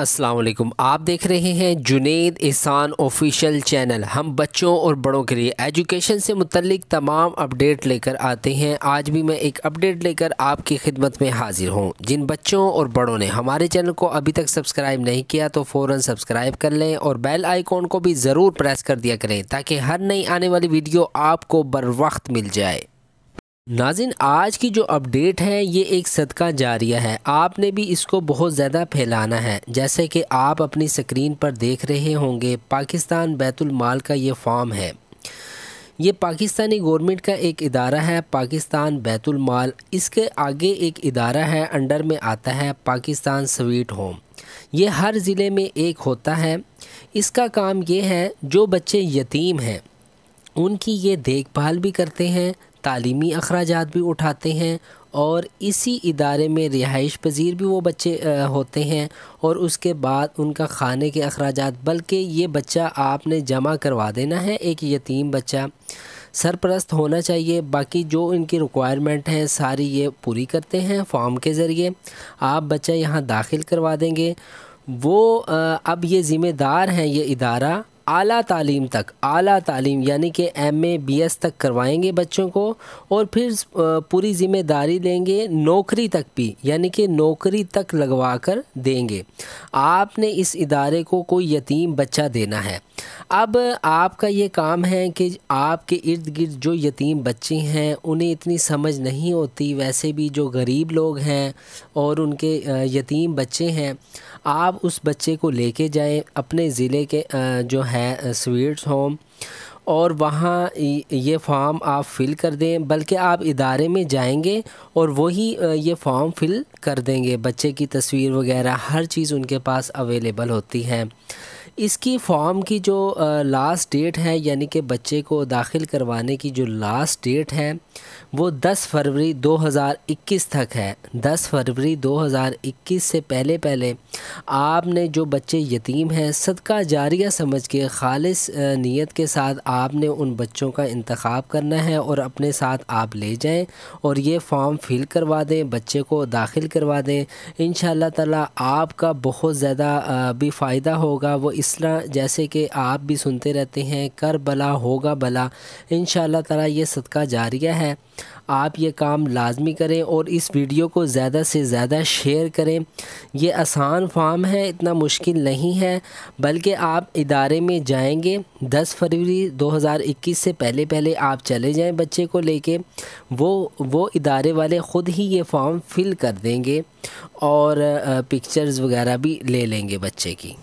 असलकुम आप देख रहे हैं जुनेद एहसान ऑफिशियल चैनल हम बच्चों और बड़ों के लिए एजुकेशन से मुतलिक तमाम अपडेट लेकर आते हैं आज भी मैं एक अपडेट लेकर आपकी खिदमत में हाजिर हूँ जिन बच्चों और बड़ों ने हमारे चैनल को अभी तक सब्सक्राइब नहीं किया तो फ़ौर सब्सक्राइब कर लें और बेल आइकॉन को भी ज़रूर प्रेस कर दिया करें ताकि हर नई आने वाली वीडियो आपको बर वक्त मिल जाए नाजिन आज की जो अपडेट है ये एक सदका जारिया है आपने भी इसको बहुत ज़्यादा फैलाना है जैसे कि आप अपनी स्क्रीन पर देख रहे होंगे पाकिस्तान बैतुलमाल का ये फॉर्म है ये पाकिस्तानी गवर्नमेंट का एक इदारा है पाकिस्तान बैतुलमाल इसके आगे एक इदारा है अंडर में आता है पाकिस्तान स्वीट होम ये हर ज़िले में एक होता है इसका काम ये है जो बच्चे यतीम हैं उनकी ये देखभाल भी करते हैं तालीमी अखराज भी उठाते हैं और इसी इदारे में रिहाइश पजीर भी वो बच्चे होते हैं और उसके बाद उनका खाने के अखराज बल्कि ये बच्चा आपने जमा करवा देना है एक यतीम बच्चा सरपरस्त होना चाहिए बाकी जो इनकी रिक्वायरमेंट है सारी ये पूरी करते हैं फॉर्म के ज़रिए आप बच्चा यहाँ दाखिल करवा देंगे वो अब ये ज़िम्मेदार हैं ये इदारा आला तालीम तक आला तालीम यानी कि एम ए बी एस तक करवाएंगे बच्चों को और फिर पूरी ज़िम्मेदारी लेंगे नौकरी तक भी यानी कि नौकरी तक लगवा कर देंगे आपने इस इदारे को कोई यतीम बच्चा देना है अब आपका ये काम है कि आपके इर्द गिर्द जो यतीम बच्चे हैं उन्हें इतनी समझ नहीं होती वैसे भी जो गरीब लोग हैं और उनके यतीम बच्चे हैं आप उस बच्चे को लेके जाएं अपने ज़िले के जो है है स्वीट्स होम और वहाँ ये फॉर्म आप फिल कर दें बल्कि आप इदारे में जाएंगे और वही ये फॉर्म फिल कर देंगे बच्चे की तस्वीर वगैरह हर चीज़ उनके पास अवेलेबल होती है इसकी फॉर्म की जो लास्ट डेट है यानी कि बच्चे को दाखिल करवाने की जो लास्ट डेट है वो 10 फरवरी 2021 तक है 10 फरवरी 2021 से पहले पहले आपने जो बच्चे यतीम हैं सदका जारिया समझ के खालिस नीयत के साथ आपने उन बच्चों का इंतखब करना है और अपने साथ आप ले जाएं और ये फॉर्म फिल करवा दें बच्चे को दाखिल करवा दें इन ताला आपका बहुत ज़्यादा भी फ़ायदा होगा वो इस तरह जैसे कि आप भी सुनते रहते हैं कर भला होगा भला इन ताला ये सदका जारिया है आप ये काम लाजमी करें और इस वीडियो को ज़्यादा से ज़्यादा शेयर करें ये आसान फार्म है इतना मुश्किल नहीं है बल्कि आप इदारे में जाएंगे 10 फरवरी 2021 से पहले पहले आप चले जाएं बच्चे को लेके वो वो इदारे वाले ख़ुद ही ये फॉर्म फिल कर देंगे और पिक्चर्स वगैरह भी ले लेंगे बच्चे की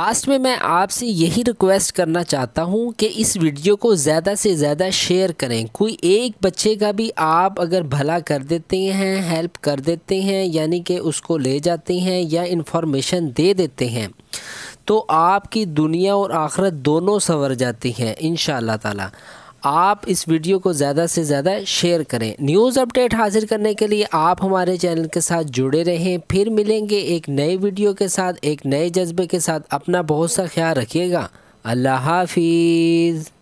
लास्ट में मैं आपसे यही रिक्वेस्ट करना चाहता हूं कि इस वीडियो को ज़्यादा से ज़्यादा शेयर करें कोई एक बच्चे का भी आप अगर भला कर देते हैं हेल्प कर देते हैं यानी कि उसको ले जाते हैं या इन्फॉर्मेशन दे देते हैं तो आपकी दुनिया और आखरत दोनों संवर जाती हैं इन ताला आप इस वीडियो को ज़्यादा से ज़्यादा शेयर करें न्यूज़ अपडेट हासिल करने के लिए आप हमारे चैनल के साथ जुड़े रहें फिर मिलेंगे एक नए वीडियो के साथ एक नए जज्बे के साथ अपना बहुत सा ख्याल रखिएगा अल्लाह हाफिज़